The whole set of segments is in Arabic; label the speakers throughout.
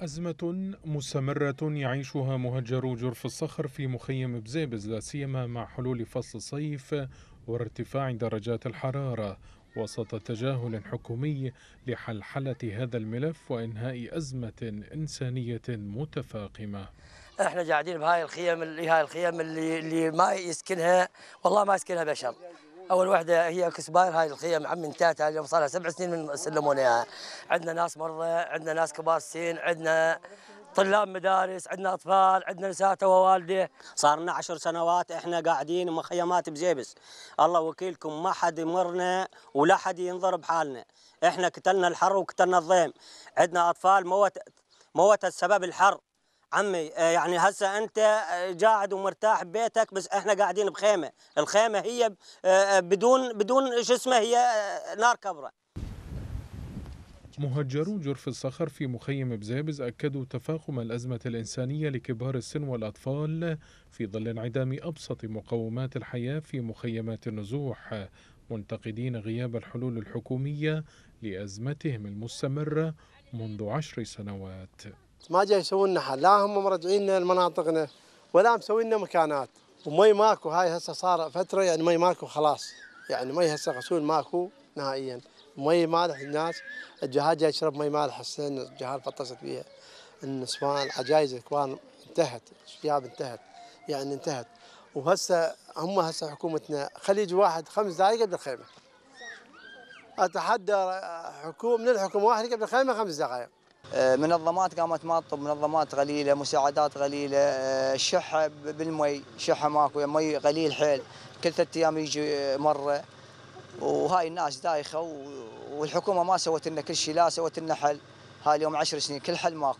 Speaker 1: أزمة مستمرة يعيشها مهجرو جرف الصخر في مخيم بزيبز لا سيما مع حلول فصل الصيف وارتفاع درجات الحرارة وسط تجاهل حكومي لحلحلة هذا الملف وإنهاء أزمة إنسانية متفاقمة
Speaker 2: احنا قاعدين بهاي الخيم اللي هاي الخيم اللي, اللي ما يسكنها والله ما يسكنها بشر اول واحده هي كسباير هاي الخيم عم هاي اليوم صار لها سبع سنين من سلمونا اياها عندنا ناس مرضى عندنا ناس كبار
Speaker 3: السن عندنا طلاب مدارس عندنا اطفال عندنا نساته ووالده صار لنا عشر سنوات احنا قاعدين مخيمات بزيبس الله وكيلكم ما حد يمرنا ولا حد ينظر بحالنا احنا قتلنا الحر وقتلنا الضيم عندنا اطفال موت موت السبب الحر عمي آه، يعني هسه انت قاعد آه، ومرتاح ببيتك بس احنا قاعدين بخيمه، الخيمه هي آه، بدون بدون شو اسمه هي نار كبره.
Speaker 1: مهجرو جرف الصخر في مخيم بزابز اكدوا تفاقم الازمه الانسانيه لكبار السن والاطفال في ظل انعدام ابسط مقومات الحياه في مخيمات النزوح، منتقدين غياب الحلول الحكوميه لازمتهم المستمره منذ عشر سنوات.
Speaker 4: ما جاي يسوون لنا حل لا هم مرجعين لمناطقنا ولا مسوين لنا مكانات ومي ماكو هاي هسه صار فتره يعني مي ماكو خلاص يعني مي هسه غسول ماكو نهائيا مي مالح الناس الجهال جاي يشرب مي مالح هسه الجهال فطست بيها النسوان العجايز الكوان انتهت الشياب انتهت يعني انتهت وهسه هم هسه حكومتنا خليج واحد خمس دقائق قبل الخيمه اتحدى حكومه من الحكومه واحد قبل الخيمه خمس دقائق آه،
Speaker 5: منظمات قامت ما تطب منظمات قليله مساعدات قليله آه، شح بالمي شحه ماكو مي قليل حيل كل ثلاث ايام يجي آه، مره وهاي الناس دايخه والحكومه ما سوت لنا كل شيء لا سوت لنا حل هاي اليوم عشر سنين كل حل ماكو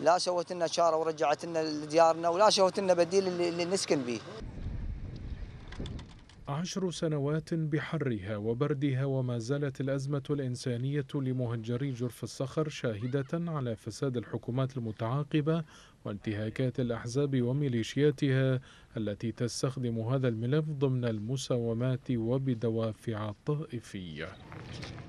Speaker 5: لا سوت لنا شاره ورجعت لنا لديارنا ولا سوت لنا بديل اللي نسكن به
Speaker 1: عشر سنوات بحرها وبردها وما زالت الأزمة الإنسانية لمهجري جرف الصخر شاهدة على فساد الحكومات المتعاقبة وانتهاكات الأحزاب وميليشياتها التي تستخدم هذا الملف ضمن المساومات وبدوافع طائفية